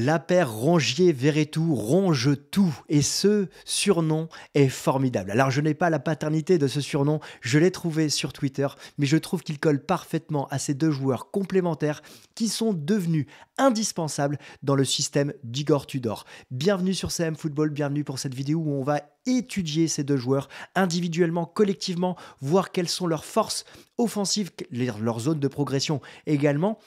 La paire rongier tout, ronge tout et ce surnom est formidable. Alors je n'ai pas la paternité de ce surnom, je l'ai trouvé sur Twitter, mais je trouve qu'il colle parfaitement à ces deux joueurs complémentaires qui sont devenus indispensables dans le système d'Igor Tudor. Bienvenue sur CM Football, bienvenue pour cette vidéo où on va étudier ces deux joueurs individuellement, collectivement, voir quelles sont leurs forces offensives, leurs zones de progression également.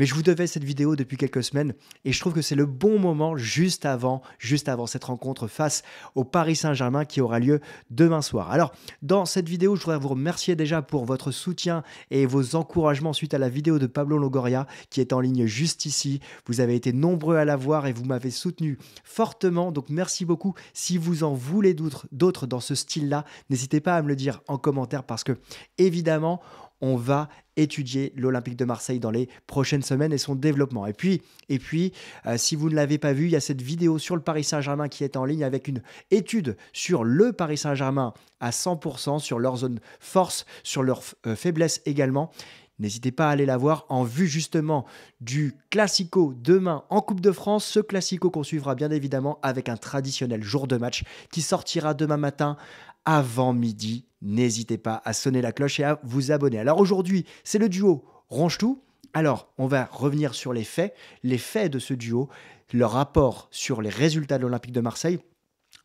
Mais je vous devais cette vidéo depuis quelques semaines et je trouve que c'est le bon moment juste avant, juste avant cette rencontre face au Paris Saint-Germain qui aura lieu demain soir. Alors, dans cette vidéo, je voudrais vous remercier déjà pour votre soutien et vos encouragements suite à la vidéo de Pablo Longoria qui est en ligne juste ici. Vous avez été nombreux à la voir et vous m'avez soutenu fortement. Donc, merci beaucoup. Si vous en voulez d'autres dans ce style-là, n'hésitez pas à me le dire en commentaire parce que, évidemment, on va étudier l'Olympique de Marseille dans les prochaines semaines et son développement. Et puis, et puis euh, si vous ne l'avez pas vu, il y a cette vidéo sur le Paris Saint-Germain qui est en ligne avec une étude sur le Paris Saint-Germain à 100%, sur leur zone force, sur leur euh, faiblesse également. N'hésitez pas à aller la voir en vue justement du Classico demain en Coupe de France. Ce Classico qu'on suivra bien évidemment avec un traditionnel jour de match qui sortira demain matin avant midi. N'hésitez pas à sonner la cloche et à vous abonner. Alors aujourd'hui, c'est le duo Ronge tout. Alors, on va revenir sur les faits, les faits de ce duo, leur rapport sur les résultats de l'Olympique de Marseille,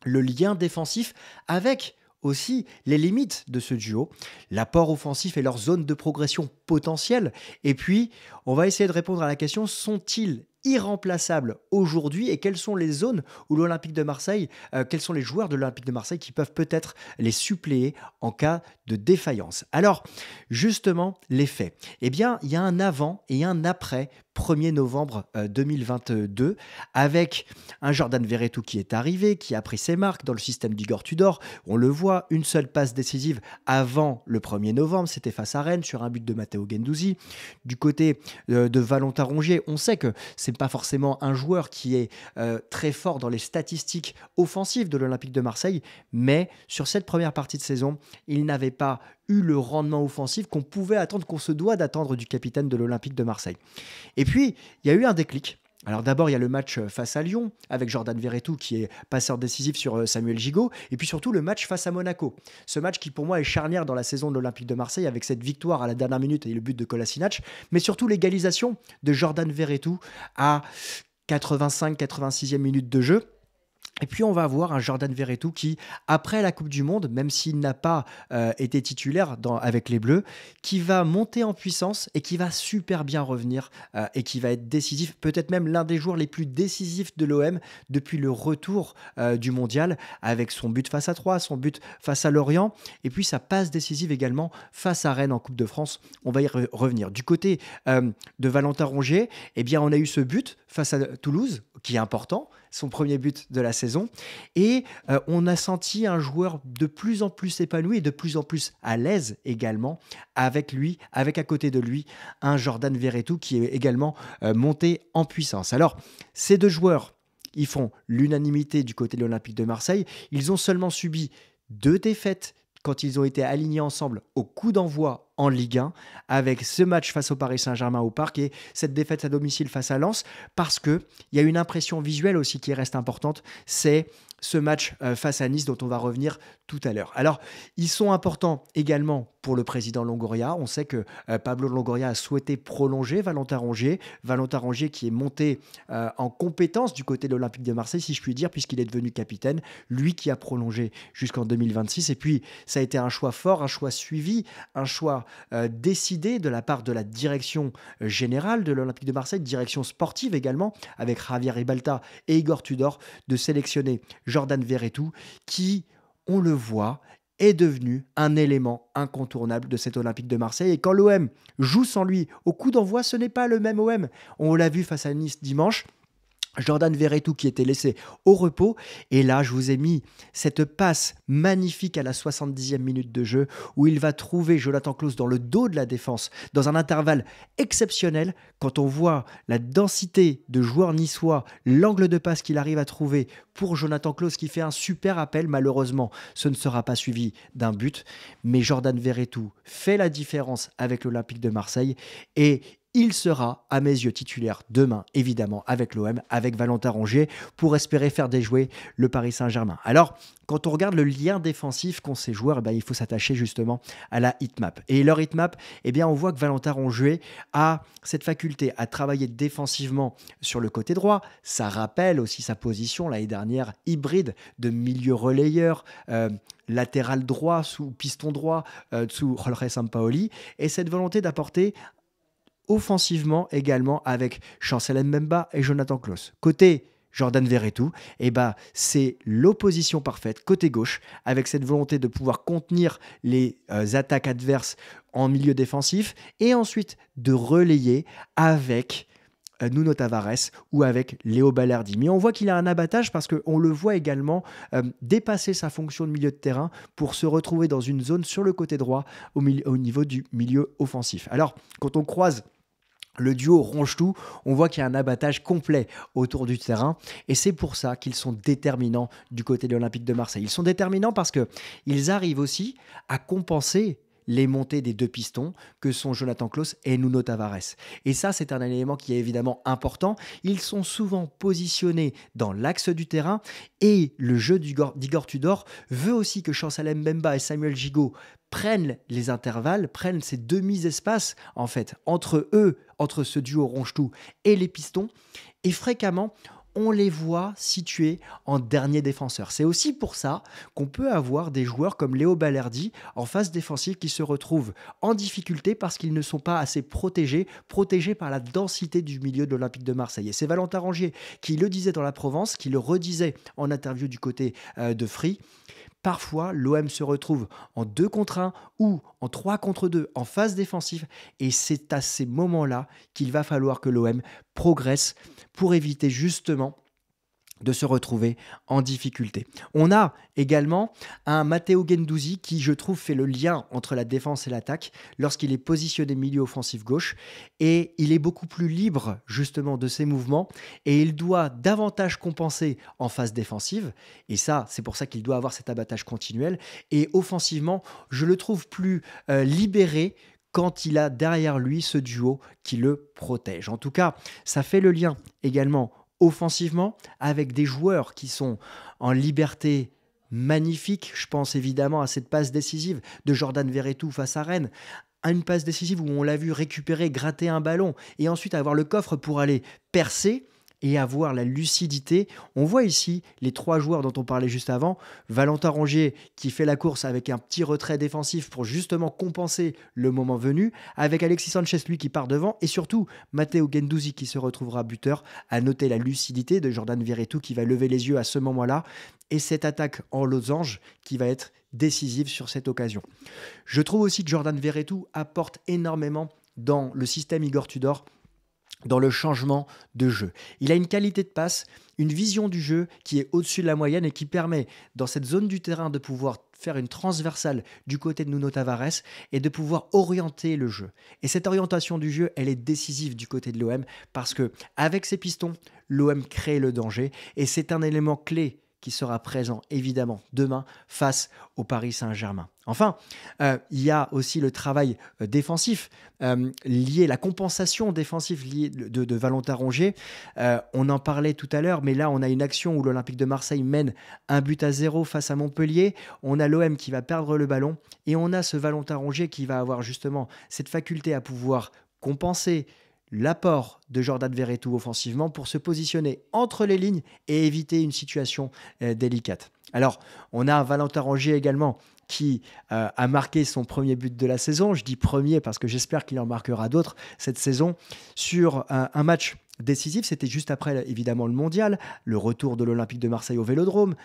le lien défensif avec aussi les limites de ce duo, l'apport offensif et leur zone de progression potentielle. Et puis, on va essayer de répondre à la question, sont-ils irremplaçable aujourd'hui et quelles sont les zones où l'Olympique de Marseille, euh, quels sont les joueurs de l'Olympique de Marseille qui peuvent peut-être les suppléer en cas de défaillance. Alors, justement, les faits. Eh bien, il y a un avant et un après 1er novembre 2022, euh, avec un Jordan Verretou qui est arrivé, qui a pris ses marques dans le système d'Igor Tudor. On le voit, une seule passe décisive avant le 1er novembre, c'était face à Rennes sur un but de Matteo Gendouzi. Du côté euh, de Valentin Rongier, on sait que c'est pas forcément un joueur qui est euh, très fort dans les statistiques offensives de l'Olympique de Marseille, mais sur cette première partie de saison, il n'avait pas eu le rendement offensif qu'on pouvait attendre, qu'on se doit d'attendre du capitaine de l'Olympique de Marseille. Et puis, il y a eu un déclic. Alors d'abord, il y a le match euh, face à Lyon, avec Jordan Verretou qui est passeur décisif sur euh, Samuel Gigot, et puis surtout le match face à Monaco. Ce match qui pour moi est charnière dans la saison de l'Olympique de Marseille, avec cette victoire à la dernière minute et le but de Kolasinac, mais surtout l'égalisation de Jordan Verretou à 85-86e minute de jeu. Et puis on va avoir un Jordan Verretou qui, après la Coupe du Monde, même s'il n'a pas euh, été titulaire dans, avec les Bleus, qui va monter en puissance et qui va super bien revenir euh, et qui va être décisif, peut-être même l'un des joueurs les plus décisifs de l'OM depuis le retour euh, du Mondial, avec son but face à Troyes, son but face à Lorient, et puis sa passe décisive également face à Rennes en Coupe de France. On va y revenir. Du côté de Valentin Rongier, eh bien on a eu ce but face à Toulouse, qui est important, son premier but de la saison et euh, on a senti un joueur de plus en plus épanoui et de plus en plus à l'aise également avec lui, avec à côté de lui un Jordan Verretou qui est également euh, monté en puissance. Alors, ces deux joueurs, ils font l'unanimité du côté de l'Olympique de Marseille. Ils ont seulement subi deux défaites quand ils ont été alignés ensemble au coup d'envoi en Ligue 1 avec ce match face au Paris Saint-Germain au Parc et cette défaite à domicile face à Lens parce que il y a une impression visuelle aussi qui reste importante, c'est ce match euh, face à Nice dont on va revenir tout à l'heure. Alors, ils sont importants également pour le président Longoria. On sait que euh, Pablo Longoria a souhaité prolonger Valentin Rongier. Valentin Rongier qui est monté euh, en compétence du côté de l'Olympique de Marseille, si je puis dire, puisqu'il est devenu capitaine. Lui qui a prolongé jusqu'en 2026. Et puis, ça a été un choix fort, un choix suivi, un choix décidé de la part de la direction générale de l'Olympique de Marseille, direction sportive également, avec Javier Ribalta et Igor Tudor, de sélectionner Jean Jordan Verretou, qui, on le voit, est devenu un élément incontournable de cette Olympique de Marseille. Et quand l'OM joue sans lui, au coup d'envoi, ce n'est pas le même OM. On l'a vu face à Nice dimanche. Jordan Verretou qui était laissé au repos. Et là, je vous ai mis cette passe magnifique à la 70e minute de jeu où il va trouver Jonathan Claus dans le dos de la défense, dans un intervalle exceptionnel. Quand on voit la densité de joueurs niçois, l'angle de passe qu'il arrive à trouver pour Jonathan Klaus qui fait un super appel, malheureusement, ce ne sera pas suivi d'un but. Mais Jordan Verretou fait la différence avec l'Olympique de Marseille et il sera, à mes yeux, titulaire demain, évidemment, avec l'OM, avec Valentin Rongier, pour espérer faire déjouer le Paris Saint-Germain. Alors, quand on regarde le lien défensif qu'ont ces joueurs, eh ben, il faut s'attacher justement à la hitmap. Et leur hitmap, eh bien, on voit que Valentin Rongier a cette faculté à travailler défensivement sur le côté droit. Ça rappelle aussi sa position l'année dernière hybride de milieu relayeur. Euh, latéral droit, sous piston droit, euh, sous Jorge Sampaoli, et cette volonté d'apporter offensivement également avec Chancel Mbemba et Jonathan Klaus. Côté Jordan Verretou, et eh bah, ben, c'est l'opposition parfaite côté gauche, avec cette volonté de pouvoir contenir les euh, attaques adverses en milieu défensif, et ensuite de relayer avec euh, Nuno Tavares ou avec Léo Ballardi. Mais on voit qu'il a un abattage parce qu'on le voit également euh, dépasser sa fonction de milieu de terrain pour se retrouver dans une zone sur le côté droit au niveau du milieu offensif. Alors, quand on croise le duo ronge tout, on voit qu'il y a un abattage complet autour du terrain et c'est pour ça qu'ils sont déterminants du côté de l'Olympique de Marseille. Ils sont déterminants parce que ils arrivent aussi à compenser les montées des deux pistons que sont Jonathan Klaus et Nuno Tavares. Et ça, c'est un élément qui est évidemment important. Ils sont souvent positionnés dans l'axe du terrain et le jeu d'Igor Tudor veut aussi que Chancel Mbemba et Samuel Gigot prennent les intervalles, prennent ces demi-espaces, en fait, entre eux, entre ce duo ronge-tout et les pistons. Et fréquemment, on les voit situés en dernier défenseur. C'est aussi pour ça qu'on peut avoir des joueurs comme Léo Balerdi en phase défensive qui se retrouvent en difficulté parce qu'ils ne sont pas assez protégés, protégés par la densité du milieu de l'Olympique de Marseille. Et c'est Valentin Rangier qui le disait dans la Provence, qui le redisait en interview du côté euh, de Free. Parfois, l'OM se retrouve en 2 contre 1 ou en 3 contre 2 en phase défensive et c'est à ces moments-là qu'il va falloir que l'OM progresse pour éviter justement de se retrouver en difficulté. On a également un Matteo Gendouzi qui, je trouve, fait le lien entre la défense et l'attaque lorsqu'il est positionné milieu offensif gauche et il est beaucoup plus libre justement de ses mouvements et il doit davantage compenser en phase défensive et ça, c'est pour ça qu'il doit avoir cet abattage continuel et offensivement, je le trouve plus euh, libéré quand il a derrière lui ce duo qui le protège. En tout cas, ça fait le lien également offensivement, avec des joueurs qui sont en liberté magnifique. Je pense évidemment à cette passe décisive de Jordan Verretou face à Rennes. À une passe décisive où on l'a vu récupérer, gratter un ballon et ensuite avoir le coffre pour aller percer et avoir la lucidité. On voit ici les trois joueurs dont on parlait juste avant. Valentin Rongier qui fait la course avec un petit retrait défensif pour justement compenser le moment venu, avec Alexis Sanchez lui qui part devant et surtout Matteo Gendouzi qui se retrouvera buteur. À noter la lucidité de Jordan Verretou qui va lever les yeux à ce moment-là et cette attaque en losange qui va être décisive sur cette occasion. Je trouve aussi que Jordan Verretou apporte énormément dans le système Igor Tudor dans le changement de jeu. Il a une qualité de passe, une vision du jeu qui est au-dessus de la moyenne et qui permet, dans cette zone du terrain, de pouvoir faire une transversale du côté de Nuno Tavares et de pouvoir orienter le jeu. Et cette orientation du jeu, elle est décisive du côté de l'OM parce que avec ses pistons, l'OM crée le danger et c'est un élément clé qui sera présent évidemment demain face au Paris Saint-Germain. Enfin, euh, il y a aussi le travail euh, défensif euh, lié, la compensation défensive liée de, de Valentin Rongier. on en parlait tout à l'heure, mais là, on a une action où l'Olympique de Marseille mène un but à zéro face à Montpellier. On a l'OM qui va perdre le ballon et on a ce Valentin Rongier qui va avoir justement cette faculté à pouvoir compenser, l'apport de Jordan Verretou offensivement pour se positionner entre les lignes et éviter une situation euh, délicate. Alors, on a Valentin Rangier également qui euh, a marqué son premier but de la saison. Je dis premier parce que j'espère qu'il en marquera d'autres cette saison sur un, match décisif. C'était juste après, évidemment, le mondial, le retour de l'Olympique de Marseille au vélodrome,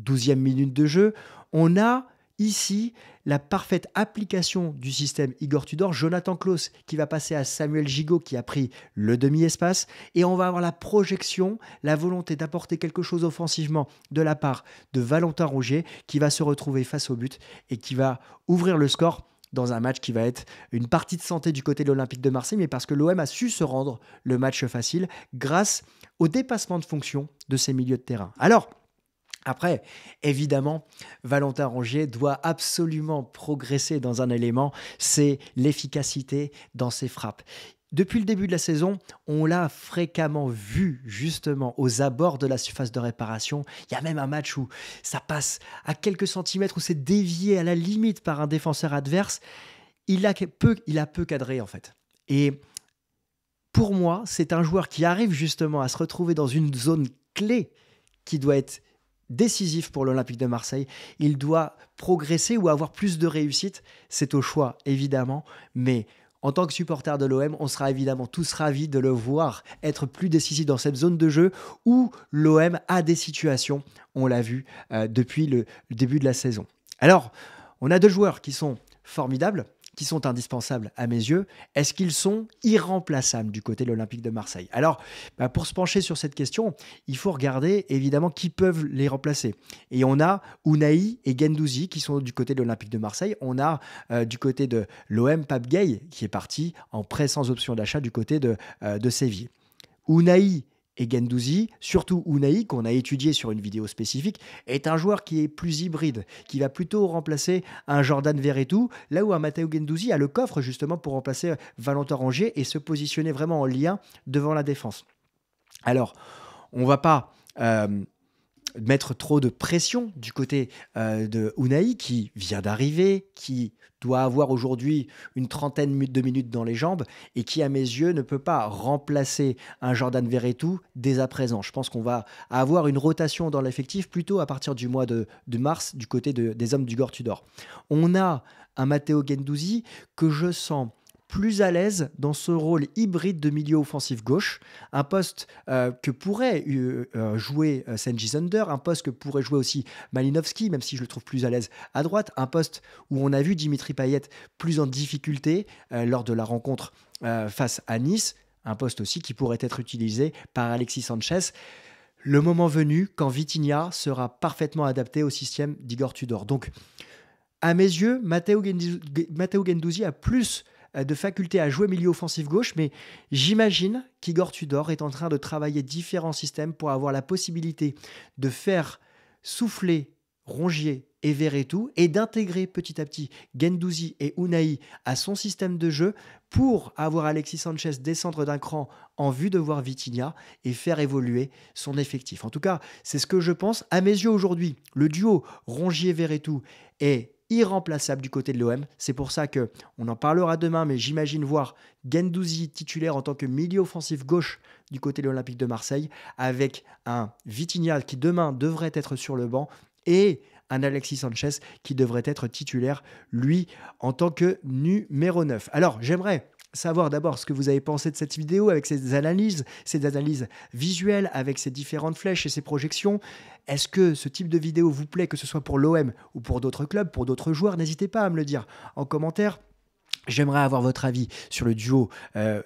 12e minute de jeu. On a Ici, la parfaite application du système Igor Tudor, Jonathan Klaus qui va passer à Samuel Gigot qui a pris le demi-espace, et on va avoir la projection, la volonté d'apporter quelque chose offensivement de la part de Valentin Rouget qui va se retrouver face au but et qui va ouvrir le score dans un match qui va être une partie de santé du côté de l'Olympique de Marseille, mais parce que l'OM a su se rendre le match facile grâce au dépassement de fonction de ses milieux de terrain. Alors, après, évidemment, Valentin Rongier doit absolument progresser dans un élément, c'est l'efficacité dans ses frappes. Depuis le début de la saison, on l'a fréquemment vu justement aux abords de la surface de réparation. Il y a même un match où ça passe à quelques centimètres, où c'est dévié à la limite par un défenseur adverse. Il a peu, il a peu cadré en fait. Et pour moi, c'est un joueur qui arrive justement à se retrouver dans une zone clé qui doit être décisif pour l'Olympique de Marseille. Il doit progresser ou avoir plus de réussite. C'est au choix, évidemment, mais en tant que supporter de l'OM, on sera évidemment tous ravis de le voir être plus décisif dans cette zone de jeu où l'OM a des situations, on l'a vu euh, depuis le début de la saison. Alors, on a deux joueurs qui sont formidables, qui sont indispensables à mes yeux, est-ce qu'ils sont irremplaçables du côté de l'Olympique de Marseille Alors, bah, pour se pencher sur cette question, il faut regarder évidemment qui peuvent les remplacer. Et on a Unai et Gendouzi qui sont du côté de l'Olympique de Marseille. On a euh, du côté de l'OM Pape Gay qui est parti en prêt sans option d'achat du côté de, euh, de Séville. Unai et Gendouzi, surtout Unai, qu'on a étudié sur une vidéo spécifique, est un joueur qui est plus hybride, qui va plutôt remplacer un Jordan Verretou, là où un Matteo Gendouzi a le coffre justement pour remplacer euh, Valentin Rangier et se positionner vraiment en lien devant la défense. Alors, on va pas... Euh, mettre trop de pression du côté euh, de Unai qui vient d'arriver, qui doit avoir aujourd'hui une trentaine de minutes dans les jambes et qui, à mes yeux, ne peut pas remplacer un Jordan Veretout dès à présent. Je pense qu'on va avoir une rotation dans l'effectif plutôt à partir du mois de, mars du côté des hommes du Gortudor. On a un Matteo Gendouzi que je sens plus à l'aise dans ce rôle hybride de milieu offensif gauche, un poste euh, que pourrait euh, euh, jouer Senji Thunder, un poste que pourrait jouer aussi Malinowski, même si je le trouve plus à l'aise à droite, un poste où on a vu Dimitri Payet plus en difficulté lors de la rencontre face à Nice, un poste aussi qui pourrait être utilisé par Alexis Sanchez. Le moment venu quand Vitinha sera parfaitement adapté au système d'Igor Tudor. Donc, à mes yeux, Matteo Gendouzi a plus euh, de faculté à jouer milieu offensif gauche, mais j'imagine qu'Igor Tudor est en train de travailler différents systèmes pour avoir la possibilité de faire souffler Rongier et Verretou et d'intégrer petit à petit Gendouzi et Unai à son système de jeu pour avoir Alexis Sanchez descendre d'un cran en vue de voir Vitinha et faire évoluer son effectif. En tout cas, c'est ce que je pense. À mes yeux aujourd'hui, le duo Rongier-Verretou est irremplaçable du côté de l'OM. C'est pour ça que on en parlera demain, mais j'imagine voir Gendouzi titulaire en tant que milieu offensif gauche du côté de l'Olympique de Marseille, avec un Vitinha qui demain devrait être sur le banc et un Alexis Sanchez qui devrait être titulaire, lui, en tant que numéro 9. Alors, j'aimerais savoir d'abord ce que vous avez pensé de cette vidéo avec ses analyses, ces analyses visuelles, avec ses différentes flèches et ses projections. Est-ce que ce type de vidéo vous plaît, que ce soit pour l'OM ou pour d'autres clubs, pour d'autres joueurs N'hésitez pas à me le dire en commentaire. J'aimerais avoir votre avis sur le duo euh,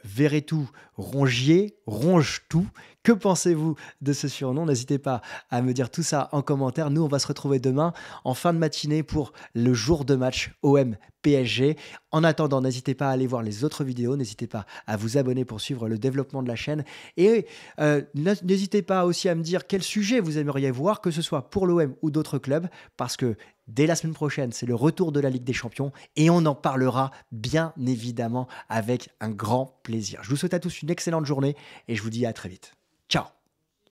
tout Rongier, Ronge tout. Que pensez-vous de ce surnom N'hésitez pas à me dire tout ça en commentaire. Nous, on va se retrouver demain en fin de matinée pour le jour de match OM PSG. En attendant, n'hésitez pas à aller voir les autres vidéos, n'hésitez pas à vous abonner pour suivre le développement de la chaîne et euh, n'hésitez pas aussi à me dire quel sujet vous aimeriez voir, que ce soit pour l'OM ou d'autres clubs, parce que dès la semaine prochaine. C'est le retour de la Ligue des Champions et on en parlera bien évidemment avec un grand plaisir. Je vous souhaite à tous une excellente journée et je vous dis à très vite. Ciao